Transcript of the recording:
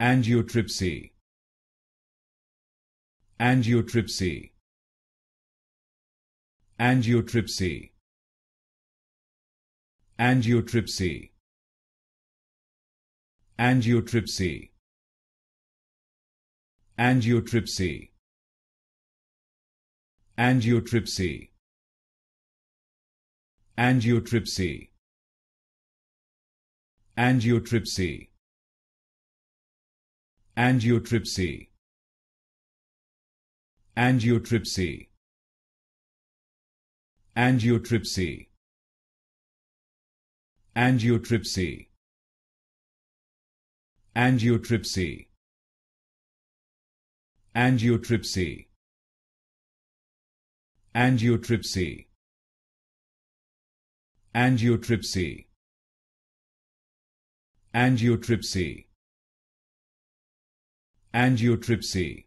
Angiotripsy. Angiotripsy. Angiotripsy. Angiotripsy. Angiotripsy. Angiotripsy. Angiotripsy. Angiotripsy. Angiotripsy. Angiotripsy Angiotripsy Angiotripsy Angiotripsy Angiotripsy Angiotripsy Angiotripsy Angiotripsy Angiotripsy angiotrypsy.